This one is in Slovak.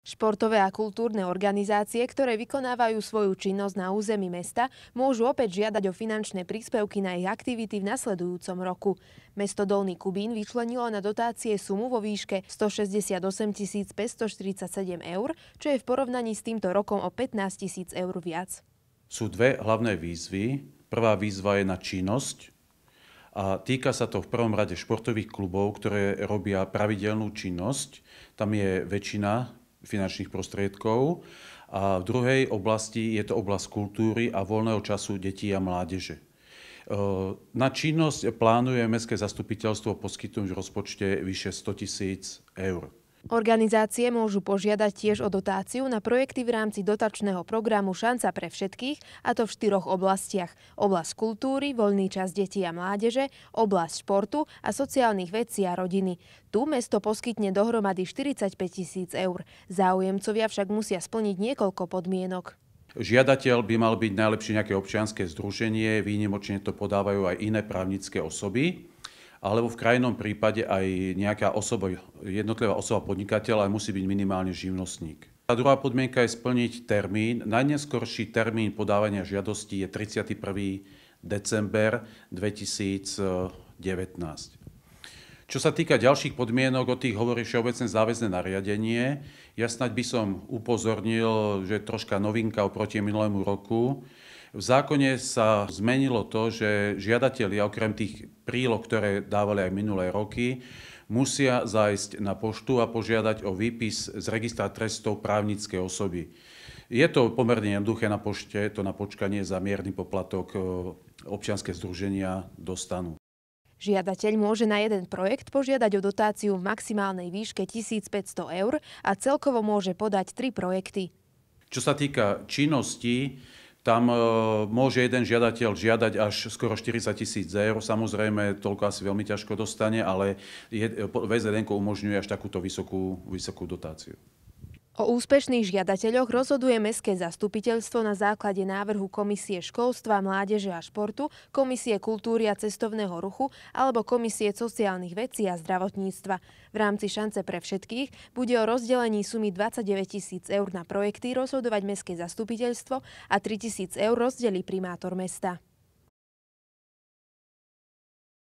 Športové a kultúrne organizácie, ktoré vykonávajú svoju činnosť na území mesta, môžu opäť žiadať o finančné príspevky na ich aktivity v nasledujúcom roku. Mesto Dolný Kubín vyčlenilo na dotácie sumu vo výške 168 547 eur, čo je v porovnaní s týmto rokom o 15 000 eur viac. Sú dve hlavné výzvy. Prvá výzva je na činnosť a týka sa to v prvom rade športových klubov, ktoré robia pravidelnú činnosť. Tam je väčšina finančných prostriedkov. A v druhej oblasti je to oblasť kultúry a voľného času detí a mládeže. E, na činnosť plánuje Mestské zastupiteľstvo poskytnúť v rozpočte vyše 100 tisíc eur. Organizácie môžu požiadať tiež o dotáciu na projekty v rámci dotačného programu Šanca pre všetkých, a to v štyroch oblastiach. Oblast kultúry, voľný čas detí a mládeže, oblasť športu a sociálnych vecí a rodiny. Tu mesto poskytne dohromady 45 tisíc eur. Záujemcovia však musia splniť niekoľko podmienok. Žiadateľ by mal byť najlepšie nejaké občianské združenie, výnimočne to podávajú aj iné právnické osoby alebo v krajnom prípade aj nejaká osoba, jednotlivá osoba podnikateľa musí byť minimálne živnostník. Tá druhá podmienka je splniť termín. Najneskorší termín podávania žiadosti je 31. december 2019. Čo sa týka ďalších podmienok, o tých hovorí všeobecné záväzné nariadenie. Ja snáď by som upozornil, že je troška novinka oproti minulému roku. V zákone sa zmenilo to, že žiadatelia okrem tých príloh, ktoré dávali aj minulé roky, musia zájsť na poštu a požiadať o výpis z registra trestov právnickej osoby. Je to pomerne jednoduché na pošte, to na počkanie za mierny poplatok e, občianske združenia dostanú. Žiadateľ môže na jeden projekt požiadať o dotáciu v maximálnej výške 1500 eur a celkovo môže podať tri projekty. Čo sa týka činnosti, tam e, môže jeden žiadateľ žiadať až skoro 40 tisíc eur. Samozrejme, toľko asi veľmi ťažko dostane, ale e, VZN umožňuje až takúto vysokú, vysokú dotáciu. O úspešných žiadateľoch rozhoduje Mestské zastupiteľstvo na základe návrhu Komisie školstva, mládeže a športu, Komisie kultúry a cestovného ruchu alebo Komisie sociálnych vecí a zdravotníctva. V rámci šance pre všetkých bude o rozdelení sumy 29 tisíc eur na projekty rozhodovať Mestské zastupiteľstvo a 3 tisíc eur rozdelí primátor mesta.